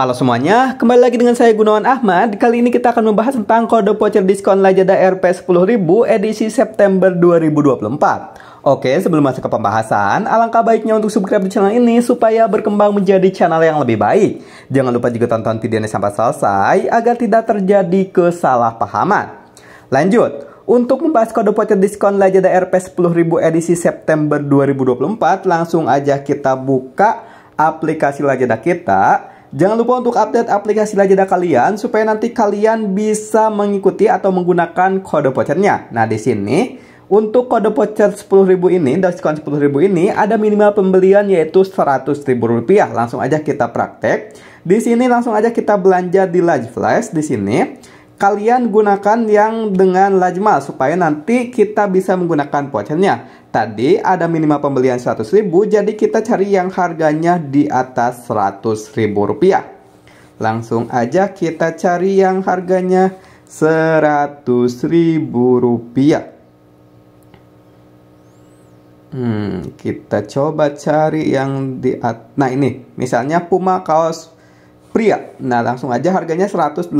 Halo semuanya, kembali lagi dengan saya Gunawan Ahmad. Kali ini kita akan membahas tentang kode voucher diskon Lajada RP 10.000 edisi September 2024. Oke, sebelum masuk ke pembahasan, alangkah baiknya untuk subscribe di channel ini supaya berkembang menjadi channel yang lebih baik. Jangan lupa juga tonton videonya sampai selesai agar tidak terjadi kesalahpahaman. Lanjut, untuk membahas kode voucher diskon Lajada RP 10.000 edisi September 2024, langsung aja kita buka aplikasi Lajada kita Jangan lupa untuk update aplikasi Lazada kalian supaya nanti kalian bisa mengikuti atau menggunakan kode vouchernya. Nah, di sini untuk kode voucher 10.000 ini, diskon 10.000 ini ada minimal pembelian yaitu Rp100.000. Langsung aja kita praktek. Di sini langsung aja kita belanja di Live Flash di sini kalian gunakan yang dengan lajma supaya nanti kita bisa menggunakan vouchernya. Tadi ada minimal pembelian 100.000 jadi kita cari yang harganya di atas 100.000 rupiah. Langsung aja kita cari yang harganya 100.000 rupiah. Hmm, kita coba cari yang di at Nah ini, misalnya Puma kaos pria. Nah, langsung aja harganya 108.000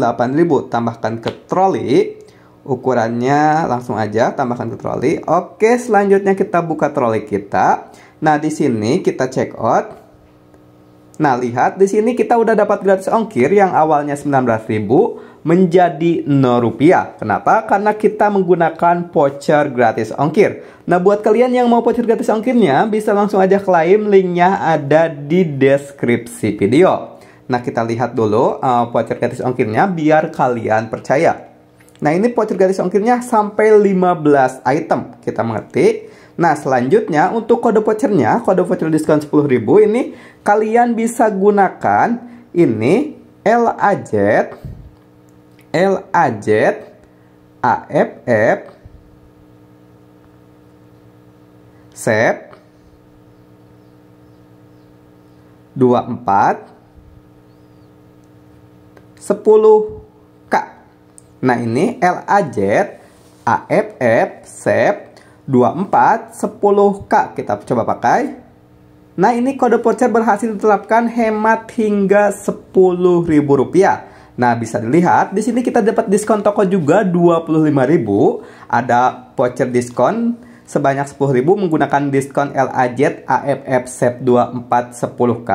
tambahkan ke troli. Ukurannya langsung aja tambahkan ke troli. Oke, selanjutnya kita buka troli kita. Nah, di sini kita check out. Nah, lihat di sini kita udah dapat gratis ongkir yang awalnya 19.000 menjadi 0 rupiah. Kenapa? Karena kita menggunakan voucher gratis ongkir. Nah, buat kalian yang mau voucher gratis ongkirnya bisa langsung aja klaim linknya ada di deskripsi video. Nah, kita lihat dulu uh, voucher gratis ongkirnya biar kalian percaya. Nah, ini voucher gratis ongkirnya sampai 15 item. Kita mengerti. Nah, selanjutnya untuk kode vouchernya, kode voucher diskon 10.000 ini kalian bisa gunakan ini LAJ LAJ AFF set 24 10K. Nah, ini LAZ AFF SEP 24 10K kita coba pakai. Nah, ini kode voucher berhasil diterapkan hemat hingga Rp10.000. Nah, bisa dilihat di sini kita dapat diskon toko juga 25.000, ada voucher diskon sebanyak 10.000 menggunakan diskon LAZ AFF SEP 24 10K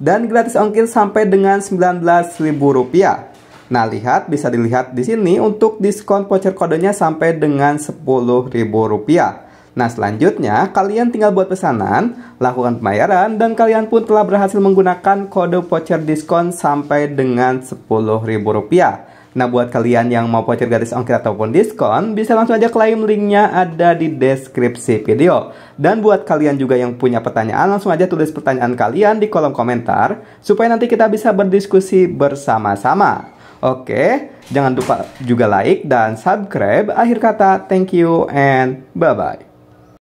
dan gratis ongkir sampai dengan Rp19.000. Nah, lihat bisa dilihat di sini untuk diskon voucher kodenya sampai dengan Rp10.000. Nah, selanjutnya kalian tinggal buat pesanan, lakukan pembayaran dan kalian pun telah berhasil menggunakan kode voucher diskon sampai dengan Rp10.000. Nah buat kalian yang mau voucher gratis ongkir ataupun diskon bisa langsung aja klaim linknya ada di deskripsi video. Dan buat kalian juga yang punya pertanyaan langsung aja tulis pertanyaan kalian di kolom komentar supaya nanti kita bisa berdiskusi bersama-sama. Oke, jangan lupa juga like dan subscribe. Akhir kata, thank you and bye-bye.